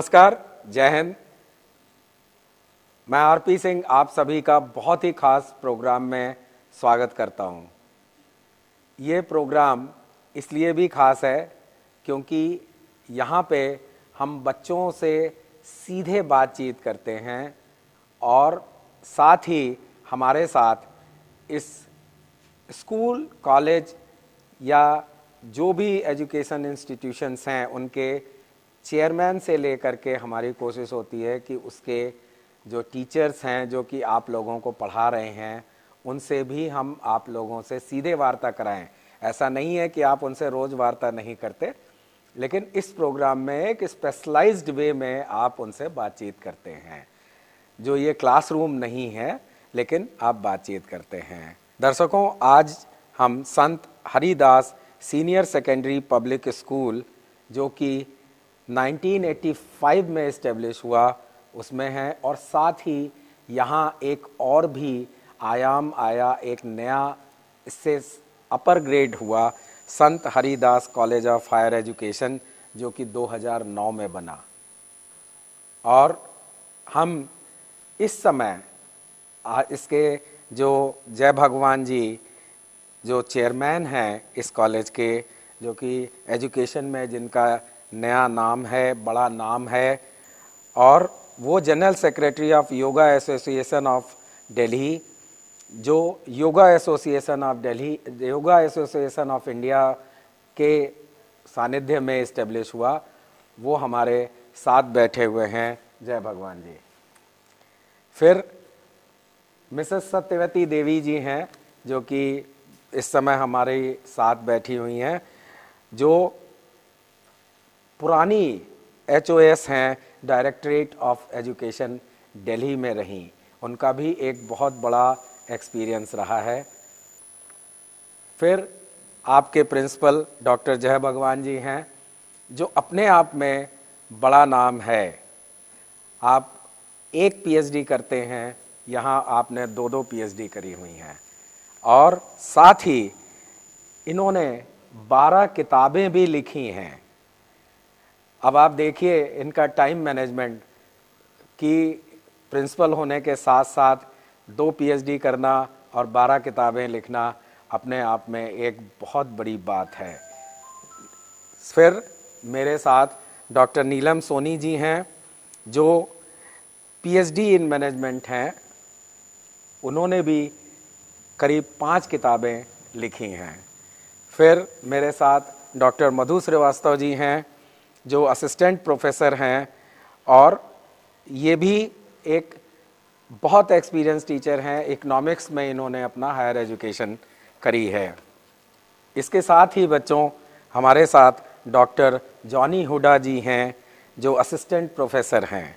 नमस्कार जय हिंद मैं आरपी सिंह आप सभी का बहुत ही खास प्रोग्राम में स्वागत करता हूं। ये प्रोग्राम इसलिए भी खास है क्योंकि यहाँ पे हम बच्चों से सीधे बातचीत करते हैं और साथ ही हमारे साथ इस स्कूल कॉलेज या जो भी एजुकेशन इंस्टीट्यूशंस हैं उनके चेयरमैन से लेकर के हमारी कोशिश होती है कि उसके जो टीचर्स हैं जो कि आप लोगों को पढ़ा रहे हैं उनसे भी हम आप लोगों से सीधे वार्ता कराएं ऐसा नहीं है कि आप उनसे रोज़ वार्ता नहीं करते लेकिन इस प्रोग्राम में एक स्पेशलाइज्ड वे में आप उनसे बातचीत करते हैं जो ये क्लासरूम नहीं है लेकिन आप बातचीत करते हैं दर्शकों आज हम Sant Haridas senior secondary public school जो कि 1985 में इस्टेब्लिश हुआ उसमें है और साथ ही यहाँ एक और भी आयाम आया एक नया इससे अपर ग्रेड हुआ Sant Haridas college of higher education जो कि 2009 में बना और हम इस समय इसके जो जय भगवान जी जो चेयरमैन हैं इस कॉलेज के जो कि एजुकेशन में जिनका नया नाम है बड़ा नाम है और वो general secretary of yoga association of Delhi जो yoga association of Delhi yoga association of India के सानिध्य में इस्टेब्लिश हुआ वो हमारे साथ बैठे हुए हैं जय भगवान जी फिर मिसेस सत्यवती देवी जी हैं जो कि इस समय हमारे साथ बैठी हुई हैं जो पुरानी एच ओ एस हैं डायरेक्ट्रेट ऑफ एजुकेशन दिल्ली में रहीं उनका भी एक बहुत बड़ा एक्सपीरियंस रहा है फिर आपके प्रिंसिपल डॉक्टर जय भगवान जी हैं जो अपने आप में बड़ा नाम है आप एक पीएचडी करते हैं यहाँ आपने दो दो पीएचडी करी हुई हैं और साथ ही इन्होंने बारह किताबें भी लिखी हैं अब आप देखिए इनका टाइम मैनेजमेंट कि प्रिंसिपल होने के साथ साथ दो पीएचडी करना और बारह किताबें लिखना अपने आप में एक बहुत बड़ी बात है फिर मेरे साथ डॉक्टर नीलम सोनी जी हैं जो पीएचडी इन मैनेजमेंट हैं उन्होंने भी करीब पाँच किताबें लिखी हैं फिर मेरे साथ डॉक्टर मधु श्रीवास्तव जी हैं जो असिस्टेंट प्रोफेसर हैं और ये भी एक बहुत एक्सपीरियंस टीचर हैं इकोनॉमिक्स में इन्होंने अपना हायर एजुकेशन करी है इसके साथ ही बच्चों हमारे साथ डॉक्टर जॉनी हुडा जी हैं जो असिस्टेंट प्रोफेसर हैं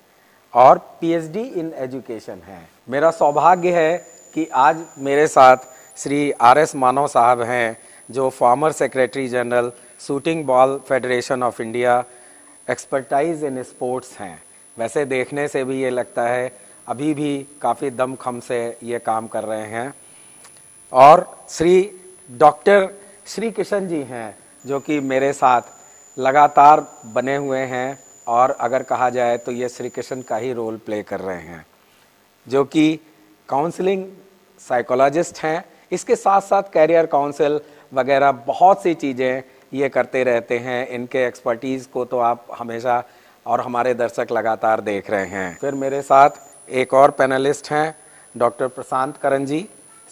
और पीएचडी इन एजुकेशन हैं मेरा सौभाग्य है कि आज मेरे साथ श्री आर एस मानव साहब हैं जो former secretary general shooting ball federation of India expertise in sports हैं वैसे देखने से भी ये लगता है अभी भी काफ़ी दमखम से ये काम कर रहे हैं और श्री डॉक्टर श्री किशन जी हैं जो कि मेरे साथ लगातार बने हुए हैं और अगर कहा जाए तो ये श्री कृष्ण का ही रोल प्ले कर रहे हैं जो कि काउंसलिंग साइकोलॉजिस्ट हैं इसके साथ साथ कैरियर काउंसिल वगैरह बहुत सी चीज़ें ये करते रहते हैं इनके एक्सपर्टीज़ को तो आप हमेशा और हमारे दर्शक लगातार देख रहे हैं फिर मेरे साथ एक और पैनलिस्ट हैं डॉक्टर प्रशांत करण जी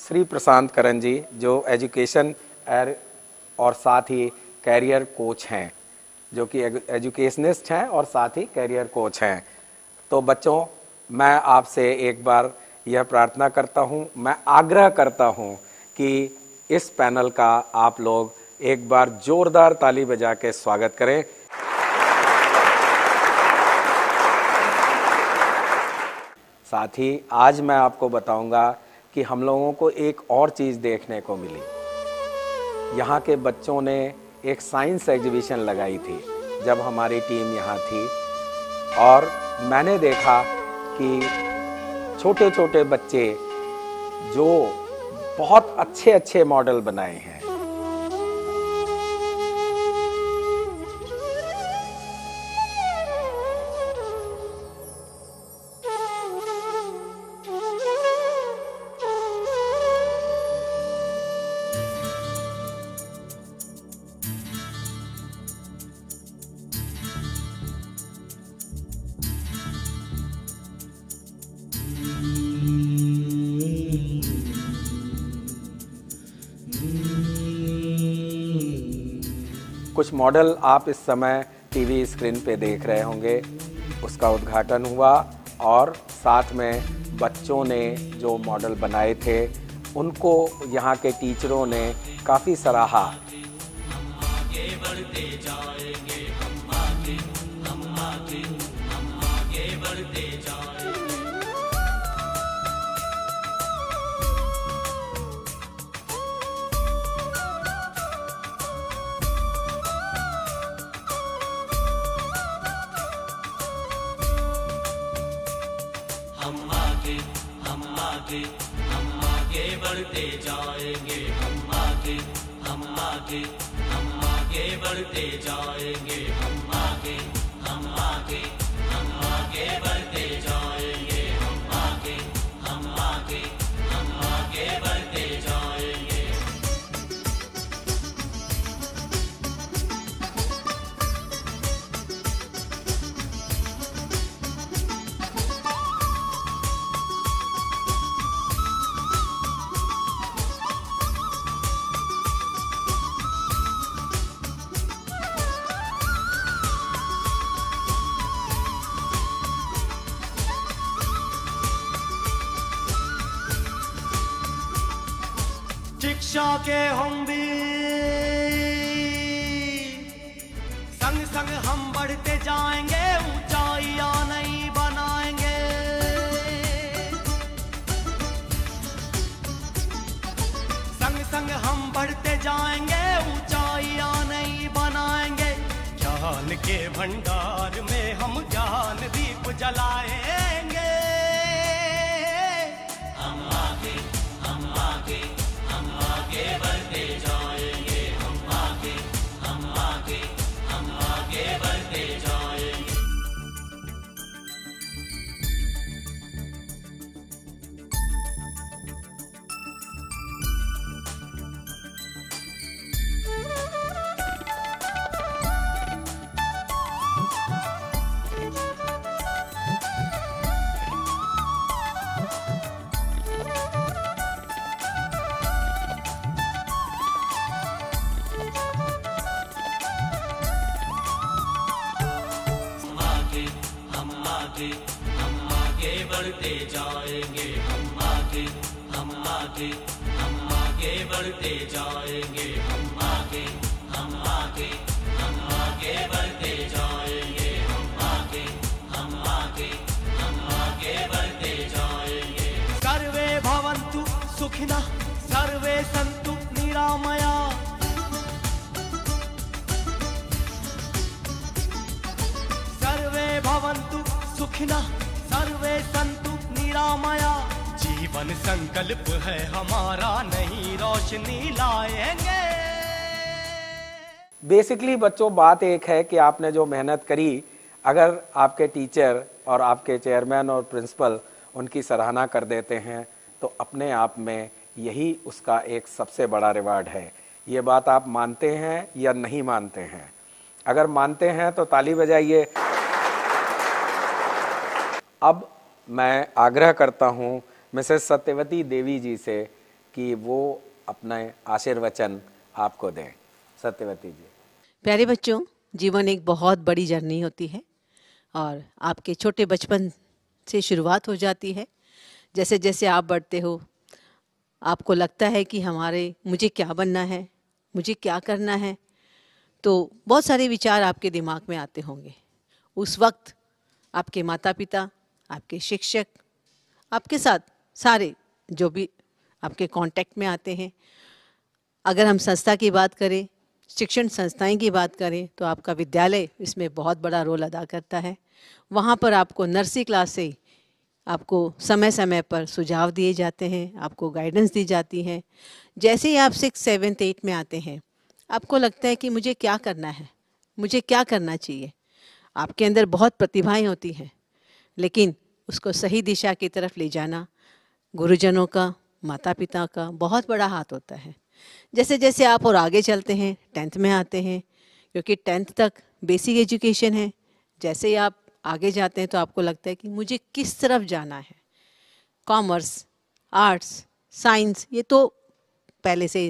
श्री प्रशांत करण जी जो एजुकेशन और साथ ही कैरियर कोच हैं जो कि एजुकेशनिस्ट हैं और साथ ही कैरियर कोच हैं तो बच्चों मैं आपसे एक बार यह प्रार्थना करता हूँ मैं आग्रह करता हूँ कि इस पैनल का आप लोग एक बार जोरदार ताली बजा के स्वागत करें साथ ही आज मैं आपको बताऊंगा कि हम लोगों को एक और चीज़ देखने को मिली यहाँ के बच्चों ने एक साइंस एग्जीबिशन लगाई थी जब हमारी टीम यहाँ थी और मैंने देखा कि छोटे छोटे बच्चे जो बहुत अच्छे अच्छे मॉडल बनाए हैं कुछ मॉडल आप इस समय टीवी स्क्रीन पे देख रहे होंगे उसका उद्घाटन हुआ और साथ में बच्चों ने जो मॉडल बनाए थे उनको यहाँ के टीचरों ने काफ़ी सराहा जाएंगे हम आगे हम आगे हम आगे बढ़ते जाएंगे हम आगे हम आगे हम आगे बढ़ते के होंगी संग संग हम बढ़ते जाएंगे ऊंचाइया नहीं बनाएंगे संग संग हम बढ़ते जाएंगे ऊंचाइया नहीं बनाएंगे ज्ञान के भंडार में हम ज्ञान दीप जलाएंगे आगे हम आगे बढ़ते जाएंगे हम आगे हम आगे हम आगे बढ़ते जाएंगे हम आगे हम आगे हम आगे बढ़ते जाएंगे हम आगे हम आगे हम आगे बढ़ते जाएंगे सर्वे भवंतु सुखिनः सर्वे सन्तु निरामय रखना सर्वे संतु निरामया जीवन संकल्प है हमारा नहीं रोशनी लाएंगे बेसिकली बच्चों बात एक है कि आपने जो मेहनत करी अगर आपके टीचर और आपके चेयरमैन और प्रिंसिपल उनकी सराहना कर देते हैं तो अपने आप में यही उसका एक सबसे बड़ा रिवार्ड है ये बात आप मानते हैं या नहीं मानते हैं अगर मानते हैं तो ताली बजाइए अब मैं आग्रह करता हूँ मिसेस सत्यवती देवी जी से कि वो अपने आशीर्वचन आपको दें सत्यवती जी प्यारे बच्चों जीवन एक बहुत बड़ी जर्नी होती है और आपके छोटे बचपन से शुरुआत हो जाती है जैसे जैसे आप बढ़ते हो आपको लगता है कि हमारे मुझे क्या बनना है मुझे क्या करना है तो बहुत सारे विचार आपके दिमाग में आते होंगे उस वक्त आपके माता पिता आपके शिक्षक आपके साथ सारे जो भी आपके कांटेक्ट में आते हैं अगर हम संस्था की बात करें शिक्षण संस्थाएं की बात करें तो आपका विद्यालय इसमें बहुत बड़ा रोल अदा करता है वहाँ पर आपको नर्सरी क्लास से आपको समय समय पर सुझाव दिए जाते हैं आपको गाइडेंस दी जाती है जैसे ही आप सिक्स सेवन्थ एट में आते हैं आपको लगता है कि मुझे क्या करना है मुझे क्या करना चाहिए आपके अंदर बहुत प्रतिभाएं होती हैं लेकिन उसको सही दिशा की तरफ ले जाना गुरुजनों का माता पिता का बहुत बड़ा हाथ होता है जैसे जैसे आप और आगे चलते हैं टेंथ में आते हैं क्योंकि टेंथ तक बेसिक एजुकेशन है जैसे ही आप आगे जाते हैं तो आपको लगता है कि मुझे किस तरफ जाना है कॉमर्स आर्ट्स साइंस ये तो पहले से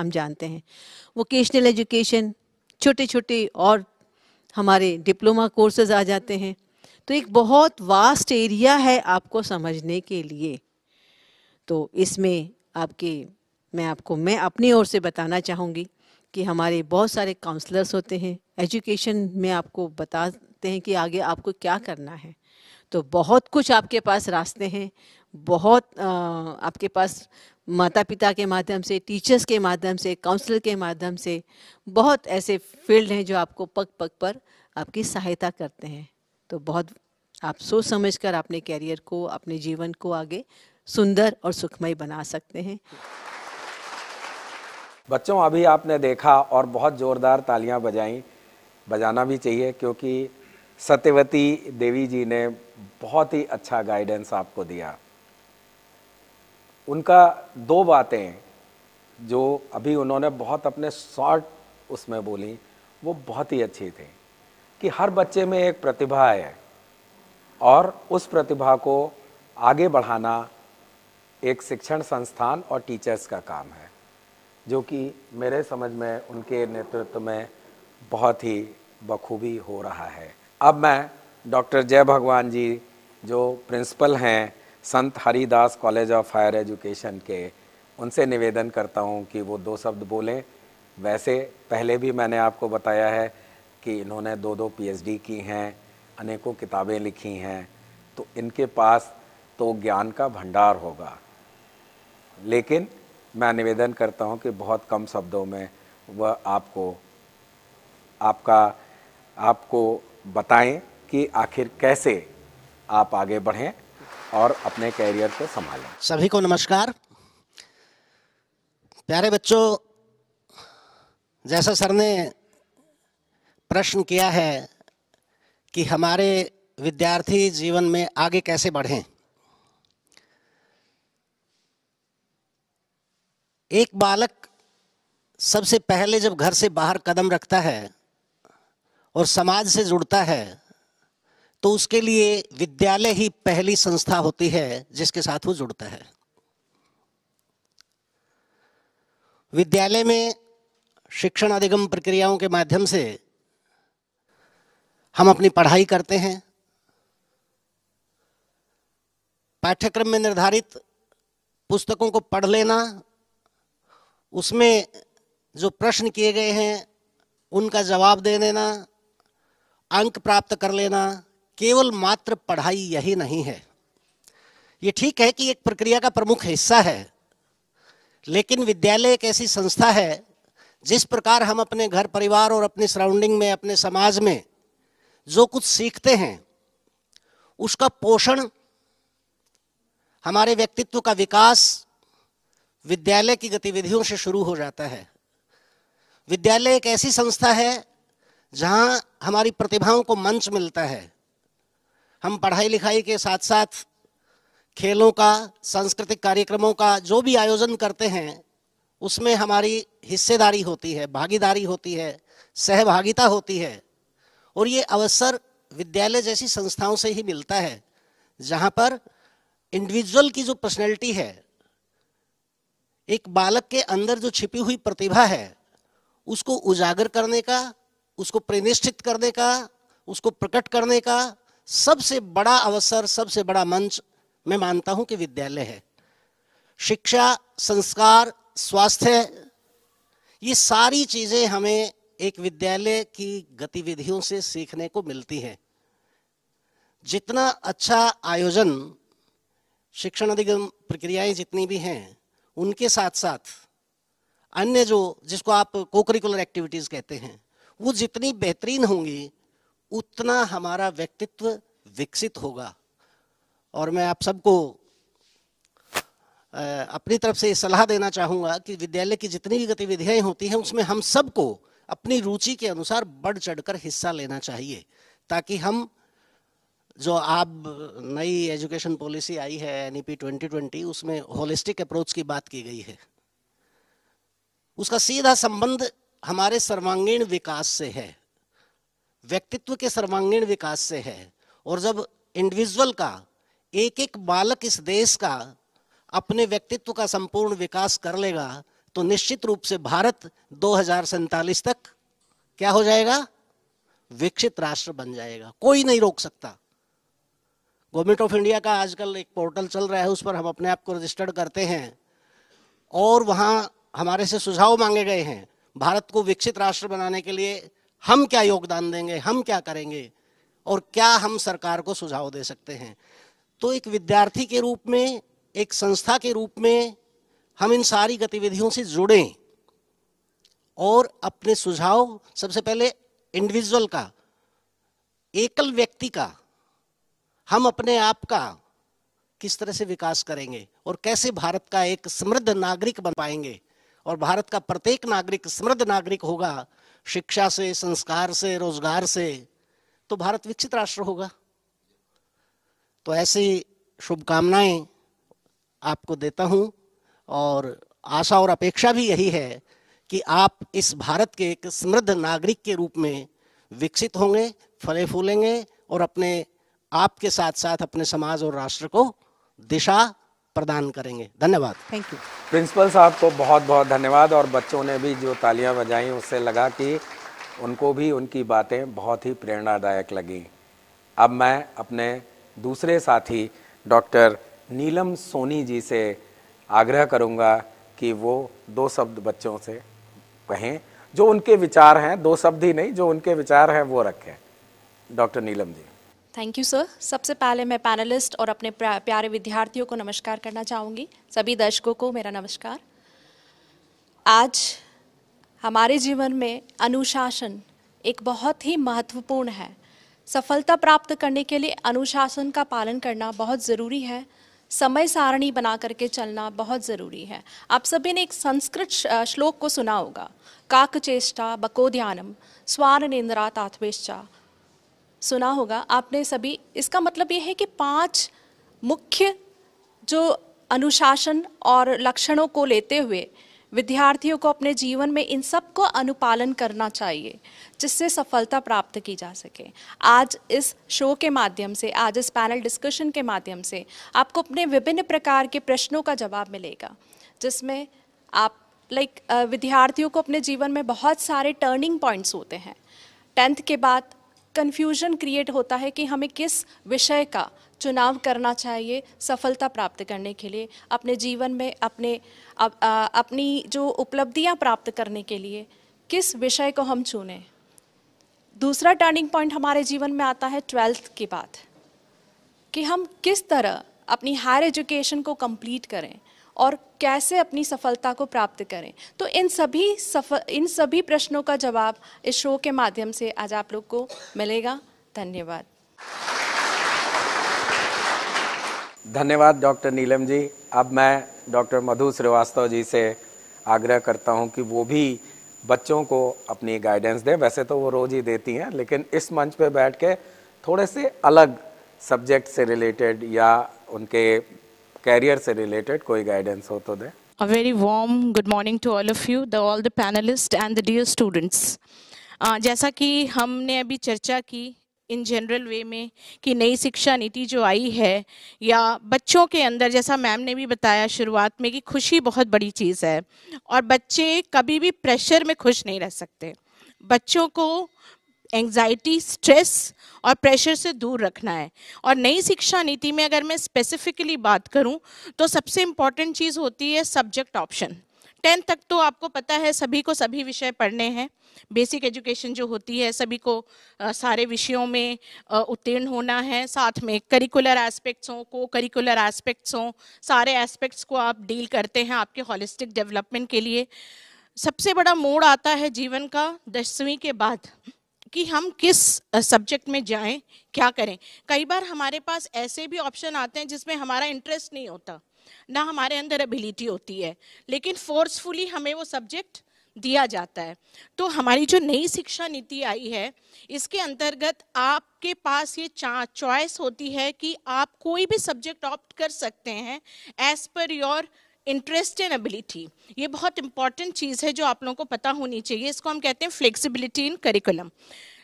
हम जानते हैं वोकेशनल एजुकेशन छोटे छोटे और हमारे डिप्लोमा कोर्सेज आ जाते हैं तो एक बहुत वास्ट एरिया है आपको समझने के लिए तो इसमें आपके मैं आपको मैं अपनी ओर से बताना चाहूँगी कि हमारे बहुत सारे काउंसलर्स होते हैं एजुकेशन में आपको बताते हैं कि आगे आपको क्या करना है तो बहुत कुछ आपके पास रास्ते हैं बहुत आपके पास माता पिता के माध्यम से टीचर्स के माध्यम से काउंसलर के माध्यम से बहुत ऐसे फील्ड हैं जो आपको पग पग पर आपकी सहायता करते हैं तो बहुत आप सोच समझ कर अपने कैरियर को अपने जीवन को आगे सुंदर और सुखमय बना सकते हैं बच्चों अभी आपने देखा और बहुत ज़ोरदार तालियां बजाई बजाना भी चाहिए क्योंकि सत्यवती देवी जी ने बहुत ही अच्छा गाइडेंस आपको दिया उनका दो बातें जो अभी उन्होंने बहुत अपने शॉर्ट उसमें बोली वो बहुत ही अच्छी थी कि हर बच्चे में एक प्रतिभा है और उस प्रतिभा को आगे बढ़ाना एक शिक्षण संस्थान और टीचर्स का काम है जो कि मेरे समझ में उनके नेतृत्व में बहुत ही बखूबी हो रहा है अब मैं डॉक्टर जय भगवान जी जो प्रिंसिपल हैं Sant Haridas college of higher education के उनसे निवेदन करता हूं कि वो दो शब्द बोलें वैसे पहले भी मैंने आपको बताया है कि इन्होंने दो दो पीएचडी की हैं अनेकों किताबें लिखी हैं तो इनके पास तो ज्ञान का भंडार होगा लेकिन मैं निवेदन करता हूं कि बहुत कम शब्दों में वह आपको आपका आपको बताएं कि आखिर कैसे आप आगे बढ़ें और अपने कैरियर को संभालें सभी को नमस्कार प्यारे बच्चों जैसा सर ने प्रश्न किया है कि हमारे विद्यार्थी जीवन में आगे कैसे बढ़ें एक बालक सबसे पहले जब घर से बाहर कदम रखता है और समाज से जुड़ता है तो उसके लिए विद्यालय ही पहली संस्था होती है जिसके साथ वो जुड़ता है विद्यालय में शिक्षण अधिगम प्रक्रियाओं के माध्यम से हम अपनी पढ़ाई करते हैं पाठ्यक्रम में निर्धारित पुस्तकों को पढ़ लेना उसमें जो प्रश्न किए गए हैं उनका जवाब दे देना अंक प्राप्त कर लेना केवल मात्र पढ़ाई यही नहीं है ये ठीक है कि एक प्रक्रिया का प्रमुख हिस्सा है लेकिन विद्यालय एक ऐसी संस्था है जिस प्रकार हम अपने घर परिवार और अपने सराउंडिंग में अपने समाज में जो कुछ सीखते हैं उसका पोषण हमारे व्यक्तित्व का विकास विद्यालय की गतिविधियों से शुरू हो जाता है विद्यालय एक ऐसी संस्था है जहां हमारी प्रतिभाओं को मंच मिलता है हम पढ़ाई लिखाई के साथ साथ खेलों का सांस्कृतिक कार्यक्रमों का जो भी आयोजन करते हैं उसमें हमारी हिस्सेदारी होती है भागीदारी होती है सहभागिता होती है और ये अवसर विद्यालय जैसी संस्थाओं से ही मिलता है जहां पर इंडिविजुअल की जो पर्सनैलिटी है एक बालक के अंदर जो छिपी हुई प्रतिभा है उसको उजागर करने का उसको प्रनिष्ठित करने का उसको प्रकट करने का सबसे बड़ा अवसर सबसे बड़ा मंच मैं मानता हूं कि विद्यालय है शिक्षा संस्कार स्वास्थ्य ये सारी चीज़ें हमें एक विद्यालय की गतिविधियों से सीखने को मिलती है जितना अच्छा आयोजन शिक्षण अधिगम प्रक्रियाएं जितनी भी हैं उनके साथ साथ अन्य जो जिसको आप कोकरिकुलर एक्टिविटीज़ कहते हैं वो जितनी बेहतरीन होंगी उतना हमारा व्यक्तित्व विकसित होगा और मैं आप सबको अपनी तरफ से सलाह देना चाहूँगा कि विद्यालय की जितनी भी गतिविधियाँ होती हैं उसमें हम सबको अपनी रुचि के अनुसार बढ़ चढ़कर हिस्सा लेना चाहिए ताकि हम जो आप नई एजुकेशन पॉलिसी आई है एन 2020 e उसमें होलिस्टिक अप्रोच की बात की गई है उसका सीधा संबंध हमारे सर्वांगीण विकास से है व्यक्तित्व के सर्वांगीण विकास से है और जब इंडिविजुअल का एक एक बालक इस देश का अपने व्यक्तित्व का संपूर्ण विकास कर लेगा तो निश्चित रूप से भारत दो तक क्या हो जाएगा विकसित राष्ट्र बन जाएगा कोई नहीं रोक सकता गवर्नमेंट ऑफ इंडिया का आजकल एक पोर्टल चल रहा है उस पर हम अपने आप को रजिस्टर्ड करते हैं और वहाँ हमारे से सुझाव मांगे गए हैं भारत को विकसित राष्ट्र बनाने के लिए हम क्या योगदान देंगे हम क्या करेंगे और क्या हम सरकार को सुझाव दे सकते हैं तो एक विद्यार्थी के रूप में एक संस्था के रूप में हम इन सारी गतिविधियों से जुड़ें और अपने सुझाव सबसे पहले इंडिविजुअल का एकल व्यक्ति का हम अपने आप का किस तरह से विकास करेंगे और कैसे भारत का एक समृद्ध नागरिक बन पाएंगे और भारत का प्रत्येक नागरिक समृद्ध नागरिक होगा शिक्षा से संस्कार से रोजगार से तो भारत विकसित राष्ट्र होगा तो ऐसी शुभकामनाएं आपको देता हूं और आशा और अपेक्षा भी यही है कि आप इस भारत के एक समृद्ध नागरिक के रूप में विकसित होंगे फले फूलेंगे और अपने आप के साथ साथ अपने समाज और राष्ट्र को दिशा प्रदान करेंगे धन्यवाद थैंक यू प्रिंसिपल साहब को तो बहुत बहुत धन्यवाद और बच्चों ने भी जो तालियां बजाई उससे लगा कि उनको भी उनकी बातें बहुत ही प्रेरणादायक लगी अब मैं अपने दूसरे साथी डॉक्टर नीलम सोनी जी से आग्रह करूंगा कि वो दो शब्द बच्चों से कहें जो उनके विचार हैं दो शब्द ही नहीं जो उनके विचार हैं वो रखें doctor Neelam ji thank you sir सबसे पहले मैं पैनलिस्ट और अपने प्यारे विद्यार्थियों को नमस्कार करना चाहूँगी सभी दर्शकों को मेरा नमस्कार आज हमारे जीवन में अनुशासन एक बहुत ही महत्वपूर्ण है सफलता प्राप्त करने के लिए अनुशासन का पालन करना बहुत ज़रूरी है समय सारणी बना करके चलना बहुत ज़रूरी है आप सभी ने एक संस्कृत श्लोक को सुना होगा काक चेष्टा बको ध्यानम स्वार निंद्रा तात्वेश्चा सुना होगा आपने सभी इसका मतलब ये है कि पांच मुख्य जो अनुशासन और लक्षणों को लेते हुए विद्यार्थियों को अपने जीवन में इन सब को अनुपालन करना चाहिए जिससे सफलता प्राप्त की जा सके आज इस शो के माध्यम से आज इस पैनल डिस्कशन के माध्यम से आपको अपने विभिन्न प्रकार के प्रश्नों का जवाब मिलेगा जिसमें आप लाइक विद्यार्थियों को अपने जीवन में बहुत सारे टर्निंग पॉइंट्स होते हैं टेंथ के बाद कन्फ्यूजन क्रिएट होता है कि हमें किस विषय का चुनाव करना चाहिए सफलता प्राप्त करने के लिए अपने जीवन में अपने अप, आ, अपनी जो उपलब्धियां प्राप्त करने के लिए किस विषय को हम चुने दूसरा टर्निंग पॉइंट हमारे जीवन में आता है ट्वेल्थ के बाद कि हम किस तरह अपनी हायर एजुकेशन को कंप्लीट करें और कैसे अपनी सफलता को प्राप्त करें तो इन सभी सफल इन सभी प्रश्नों का जवाब इस शो के माध्यम से आज आप लोग को मिलेगा धन्यवाद धन्यवाद डॉक्टर नीलम जी अब मैं डॉक्टर मधु श्रीवास्तव जी से आग्रह करता हूं कि वो भी बच्चों को अपनी गाइडेंस दें वैसे तो वो रोज़ ही देती हैं लेकिन इस मंच पे बैठ के थोड़े से अलग सब्जेक्ट से रिलेटेड या उनके कैरियर से रिलेटेड कोई गाइडेंस हो तो दे a very warm good morning to all of you the all the panelist and the dear students जैसा कि हमने अभी चर्चा की इन जनरल वे में कि नई शिक्षा नीति जो आई है या बच्चों के अंदर जैसा मैम ने भी बताया शुरुआत में कि खुशी बहुत बड़ी चीज़ है और बच्चे कभी भी प्रेशर में खुश नहीं रह सकते बच्चों को एंजाइटी स्ट्रेस और प्रेशर से दूर रखना है और नई शिक्षा नीति में अगर मैं स्पेसिफिकली बात करूं तो सबसे इम्पॉर्टेंट चीज़ होती है सब्जेक्ट ऑप्शन टेंथ तक तो आपको पता है सभी को सभी विषय पढ़ने हैं बेसिक एजुकेशन जो होती है सभी को आ, सारे विषयों में उत्तीर्ण होना है साथ में करिकुलर एस्पेक्ट्स हों को करिकुलर एस्पेक्ट्स हों सारे एस्पेक्ट्स को आप डील करते हैं आपके हॉलिस्टिक डेवलपमेंट के लिए सबसे बड़ा मोड़ आता है जीवन का दसवीं के बाद कि हम किस सब्जेक्ट में जाएं क्या करें कई बार हमारे पास ऐसे भी ऑप्शन आते हैं जिसमें हमारा इंटरेस्ट नहीं होता ना हमारे अंदर एबिलिटी होती है लेकिन फोर्सफुली हमें वो सब्जेक्ट दिया जाता है तो हमारी जो नई शिक्षा नीति आई है इसके अंतर्गत आपके पास ये चॉइस होती है कि आप कोई भी सब्जेक्ट ऑप्ट कर सकते हैं as per your interest and ability ये बहुत इंपॉर्टेंट चीज़ है जो आप लोगों को पता होनी चाहिए इसको हम कहते हैं फ्लेक्सिबिलिटी इन करिकुलम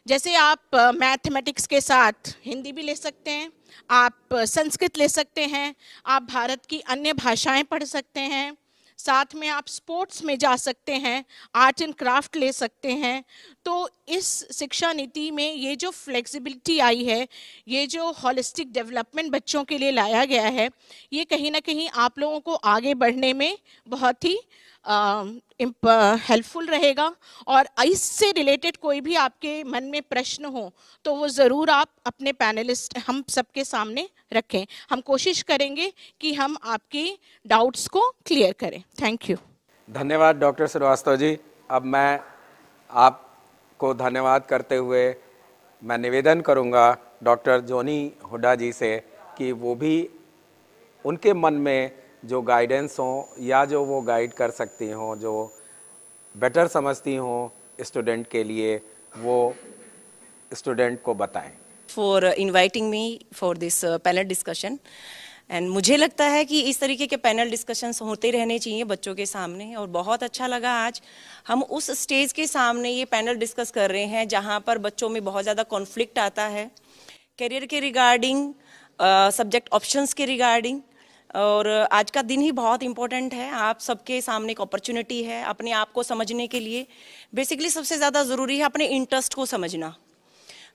जैसे आप मैथमेटिक्स uh, के साथ हिंदी भी ले सकते हैं आप uh, संस्कृत ले सकते हैं आप भारत की अन्य भाषाएं पढ़ सकते हैं साथ में आप स्पोर्ट्स में जा सकते हैं आर्ट एंड क्राफ्ट ले सकते हैं तो इस शिक्षा नीति में ये जो फ्लेक्सिबिलिटी आई है ये जो हॉलिस्टिक डेवलपमेंट बच्चों के लिए लाया गया है ये कहीं ना कहीं आप लोगों को आगे बढ़ने में बहुत ही हेल्पफुल um, uh, रहेगा और इससे रिलेटेड कोई भी आपके मन में प्रश्न हो तो वो ज़रूर आप अपने पैनलिस्ट हम सबके सामने रखें हम कोशिश करेंगे कि हम आपकी डाउट्स को क्लियर करें थैंक यू धन्यवाद डॉक्टर श्रीवास्तव जी अब मैं आपको धन्यवाद करते हुए मैं निवेदन करूंगा डॉक्टर जोनी हुडा जी से कि वो भी उनके मन में जो गाइडेंस हो या जो वो गाइड कर सकती हों जो बेटर समझती हों स्टूडेंट के लिए वो स्टूडेंट को बताएं for inviting me for this panel discussion and मुझे लगता है कि इस तरीके के पैनल डिस्कशंस होते रहने चाहिए बच्चों के सामने और बहुत अच्छा लगा आज हम उस स्टेज के सामने ये पैनल डिस्कस कर रहे हैं जहाँ पर बच्चों में बहुत ज़्यादा कॉन्फ्लिक्ट आता है करियर के रिगार्डिंग सब्जेक्ट ऑप्शंस के रिगार्डिंग और आज का दिन ही बहुत इम्पोर्टेंट है आप सबके सामने एक अपॉर्चुनिटी है अपने आप को समझने के लिए बेसिकली सबसे ज़्यादा ज़रूरी है अपने इंटरेस्ट को समझना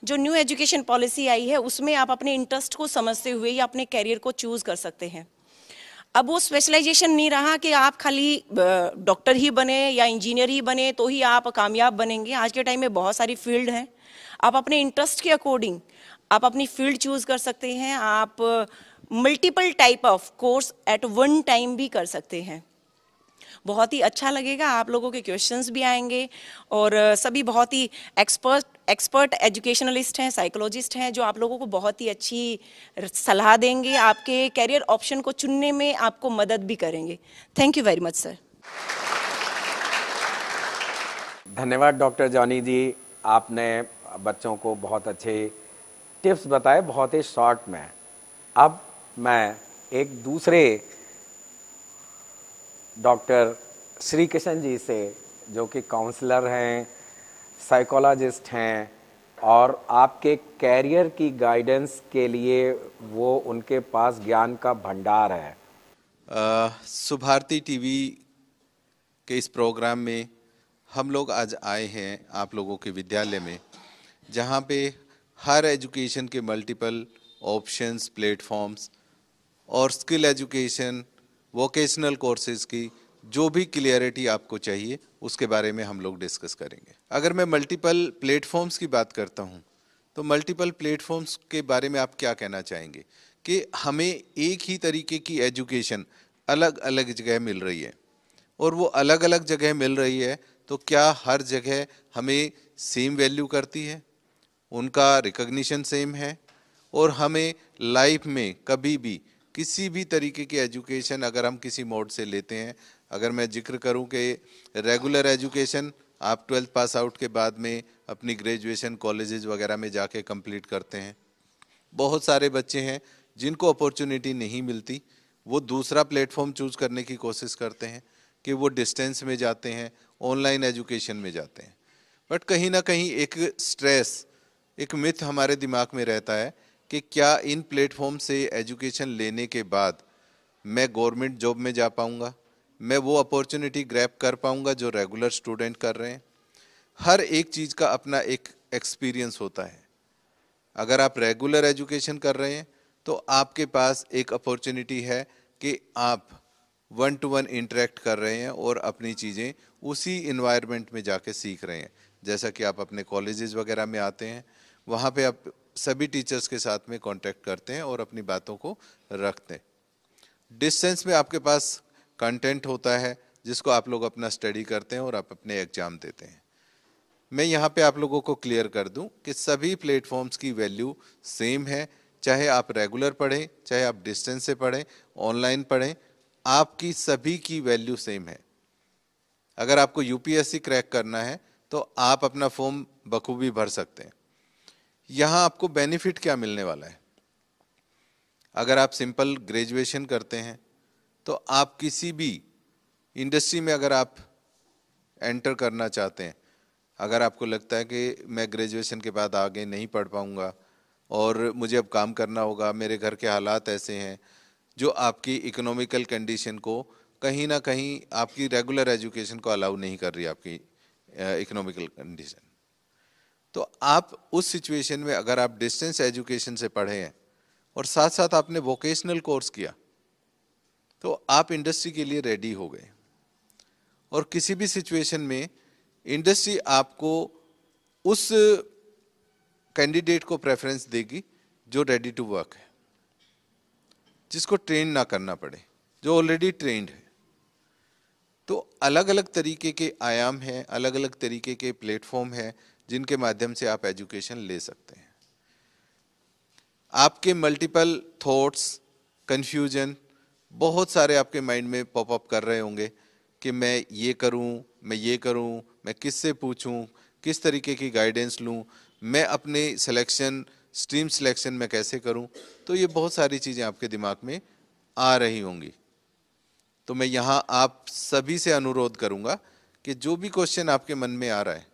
जो न्यू एजुकेशन पॉलिसी आई है उसमें आप अपने इंटरेस्ट को समझते हुए या अपने कैरियर को चूज़ कर सकते हैं अब वो स्पेशलाइजेशन नहीं रहा कि आप खाली डॉक्टर ही बने या इंजीनियर ही बने तो ही आप कामयाब बनेंगे आज के टाइम में बहुत सारी फील्ड हैं आप अपने इंटरेस्ट के अकॉर्डिंग आप अपनी फील्ड चूज़ कर सकते हैं आप multiple type of course at one time भी कर सकते हैं बहुत ही अच्छा लगेगा आप लोगों के क्वेश्चंस भी आएंगे और सभी बहुत ही एक्सपर्ट एक्सपर्ट एजुकेशनलिस्ट हैं साइकोलॉजिस्ट हैं जो आप लोगों को बहुत ही अच्छी सलाह देंगे आपके कैरियर ऑप्शन को चुनने में आपको मदद भी करेंगे thank you very much sir धन्यवाद डॉक्टर जॉनी जी आपने बच्चों को बहुत अच्छे टिप्स बताए बहुत ही शॉर्ट में अब मैं एक दूसरे डॉक्टर श्री कृष्ण जी से जो कि काउंसलर हैं साइकोलॉजिस्ट हैं और आपके कैरियर की गाइडेंस के लिए वो उनके पास ज्ञान का भंडार है सुभारती टीवी के इस प्रोग्राम में हम लोग आज आए हैं आप लोगों के विद्यालय में जहाँ पे हर एजुकेशन के मल्टीपल ऑप्शंस प्लेटफॉर्म्स और स्किल एजुकेशन वोकेशनल कोर्सेज़ की जो भी क्लियरिटी आपको चाहिए उसके बारे में हम लोग डिस्कस करेंगे अगर मैं मल्टीपल प्लेटफॉर्म्स की बात करता हूँ तो मल्टीपल प्लेटफॉर्म्स के बारे में आप क्या कहना चाहेंगे कि हमें एक ही तरीके की एजुकेशन अलग अलग जगह मिल रही है और वो अलग अलग जगह मिल रही है तो क्या हर जगह हमें सेम वैल्यू करती है उनका रिकग्निशन सेम है और हमें लाइफ में कभी भी किसी भी तरीके की एजुकेशन अगर हम किसी मोड से लेते हैं अगर मैं जिक्र करूं कि रेगुलर एजुकेशन आप ट्वेल्थ पास आउट के बाद में अपनी ग्रेजुएशन कॉलेजेस वगैरह में जाके कंप्लीट करते हैं बहुत सारे बच्चे हैं जिनको अपॉर्चुनिटी नहीं मिलती वो दूसरा प्लेटफॉर्म चूज़ करने की कोशिश करते हैं कि वो डिस्टेंस में जाते हैं ऑनलाइन एजुकेशन में जाते हैं बट कहीं ना कहीं एक स्ट्रेस एक मिथ हमारे दिमाग में रहता है कि क्या इन प्लेटफॉर्म से एजुकेशन लेने के बाद मैं गवर्नमेंट जॉब में जा पाऊँगा मैं वो अपॉर्चुनिटी ग्रैप कर पाऊँगा जो रेगुलर स्टूडेंट कर रहे हैं हर एक चीज़ का अपना एक एक्सपीरियंस होता है अगर आप रेगुलर एजुकेशन कर रहे हैं तो आपके पास एक अपॉर्चुनिटी है कि आप वन टू वन इंटरेक्ट कर रहे हैं और अपनी चीज़ें उसी इन्वायरमेंट में जाके सीख रहे हैं जैसा कि आप अपने कॉलेजेस वगैरह में आते हैं वहाँ पे आप सभी टीचर्स के साथ में कांटेक्ट करते हैं और अपनी बातों को रखते हैं डिस्टेंस में आपके पास कंटेंट होता है जिसको आप लोग अपना स्टडी करते हैं और आप अपने एग्जाम देते हैं मैं यहाँ पे आप लोगों को क्लियर कर दूँ कि सभी प्लेटफॉर्म्स की वैल्यू सेम है चाहे आप रेगुलर पढ़ें चाहे आप डिस्टेंस से पढ़ें ऑनलाइन पढ़ें आपकी सभी की वैल्यू सेम है अगर आपको यूपीएससी क्रैक करना है तो आप अपना फॉर्म बखूबी भर सकते हैं यहाँ आपको बेनिफिट क्या मिलने वाला है अगर आप सिंपल ग्रेजुएशन करते हैं तो आप किसी भी इंडस्ट्री में अगर आप एंटर करना चाहते हैं अगर आपको लगता है कि मैं ग्रेजुएशन के बाद आगे नहीं पढ़ पाऊँगा और मुझे अब काम करना होगा मेरे घर के हालात ऐसे हैं जो आपकी इकोनॉमिकल कंडीशन को कहीं ना कहीं आपकी रेगुलर एजुकेशन को अलाउ नहीं कर रही आपकी इकोनॉमिकल uh, कंडीशन तो आप उस सिचुएशन में अगर आप डिस्टेंस एजुकेशन से पढ़े हैं और साथ साथ आपने वोकेशनल कोर्स किया तो आप इंडस्ट्री के लिए रेडी हो गए और किसी भी सिचुएशन में इंडस्ट्री आपको उस कैंडिडेट को प्रेफरेंस देगी जो रेडी टू वर्क है जिसको ट्रेन ना करना पड़े जो ऑलरेडी ट्रेंड है तो अलग अलग तरीके के आयाम हैं अलग अलग तरीके के प्लेटफॉर्म हैं जिनके माध्यम से आप एजुकेशन ले सकते हैं आपके मल्टीपल थॉट्स कन्फ्यूजन बहुत सारे आपके माइंड में पॉपअप कर रहे होंगे कि मैं ये करूं मैं ये करूं मैं किससे पूछूं किस तरीके की गाइडेंस लूं मैं अपने सिलेक्शन स्ट्रीम सिलेक्शन में कैसे करूं तो ये बहुत सारी चीज़ें आपके दिमाग में आ रही होंगी तो मैं यहाँ आप सभी से अनुरोध करूँगा कि जो भी क्वेश्चन आपके मन में आ रहा है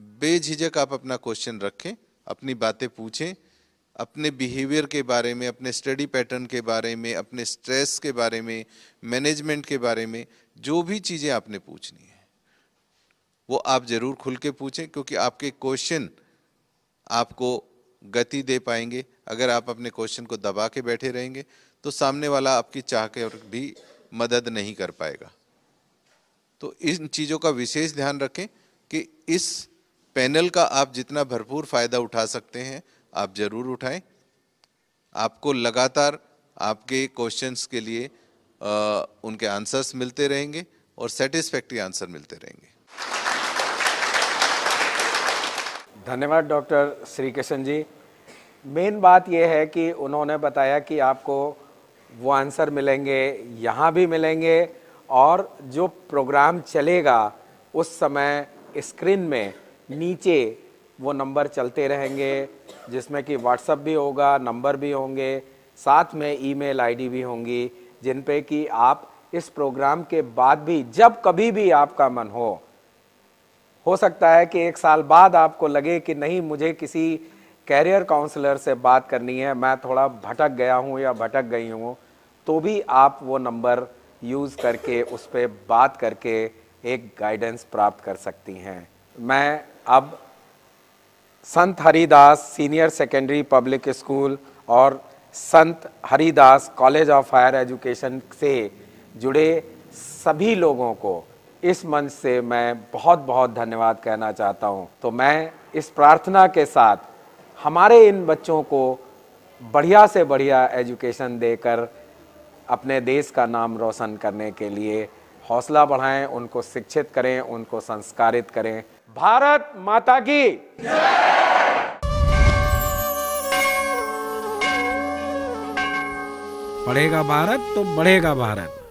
बेझिझक आप अपना क्वेश्चन रखें अपनी बातें पूछें अपने बिहेवियर के बारे में अपने स्टडी पैटर्न के बारे में अपने स्ट्रेस के बारे में मैनेजमेंट के बारे में जो भी चीज़ें आपने पूछनी है वो आप ज़रूर खुल के पूछें क्योंकि आपके क्वेश्चन आपको गति दे पाएंगे अगर आप अपने क्वेश्चन को दबा के बैठे रहेंगे तो सामने वाला आपकी चाह के और भी मदद नहीं कर पाएगा तो इन चीज़ों का विशेष ध्यान रखें कि इस पैनल का आप जितना भरपूर फ़ायदा उठा सकते हैं आप ज़रूर उठाएं आपको लगातार आपके क्वेश्चंस के लिए आ, उनके आंसर्स मिलते रहेंगे और सेटिस्फैक्ट्री आंसर मिलते रहेंगे धन्यवाद डॉक्टर श्री किशन जी मेन बात यह है कि उन्होंने बताया कि आपको वो आंसर मिलेंगे यहाँ भी मिलेंगे और जो प्रोग्राम चलेगा उस समय स्क्रीन में नीचे वो नंबर चलते रहेंगे जिसमें कि व्हाट्सअप भी होगा नंबर भी होंगे साथ में ईमेल आईडी भी होंगी जिन पे कि आप इस प्रोग्राम के बाद भी जब कभी भी आपका मन हो हो सकता है कि एक साल बाद आपको लगे कि नहीं मुझे किसी कैरियर काउंसलर से बात करनी है मैं थोड़ा भटक गया हूँ या भटक गई हूँ तो भी आप वो नंबर यूज़ करके उस पर बात करके एक गाइडेंस प्राप्त कर सकती हैं मैं अब Sant Haridas senior secondary public school और Sant Haridas college of higher education से जुड़े सभी लोगों को इस मंच से मैं बहुत बहुत धन्यवाद कहना चाहता हूं। तो मैं इस प्रार्थना के साथ हमारे इन बच्चों को बढ़िया से बढ़िया एजुकेशन देकर अपने देश का नाम रोशन करने के लिए हौसला बढ़ाएं उनको शिक्षित करें उनको संस्कारित करें भारत माता की पढ़ेगा भारत तो बढ़ेगा भारत